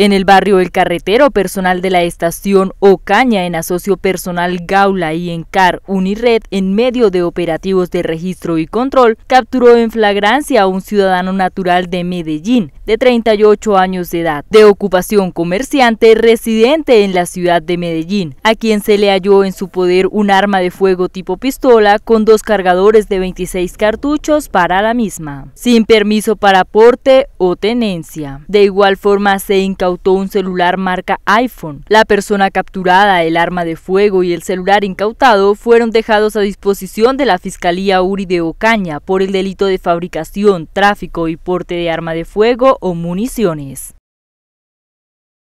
En el barrio El Carretero, personal de la estación Ocaña en asocio personal Gaula y en CAR Unired, en medio de operativos de registro y control, capturó en flagrancia a un ciudadano natural de Medellín, de 38 años de edad, de ocupación comerciante residente en la ciudad de Medellín, a quien se le halló en su poder un arma de fuego tipo pistola con dos cargadores de 26 cartuchos para la misma, sin permiso para porte o tenencia. De igual forma se incautó un celular marca iPhone. La persona capturada, el arma de fuego y el celular incautado fueron dejados a disposición de la Fiscalía Uri de Ocaña por el delito de fabricación, tráfico y porte de arma de fuego o municiones.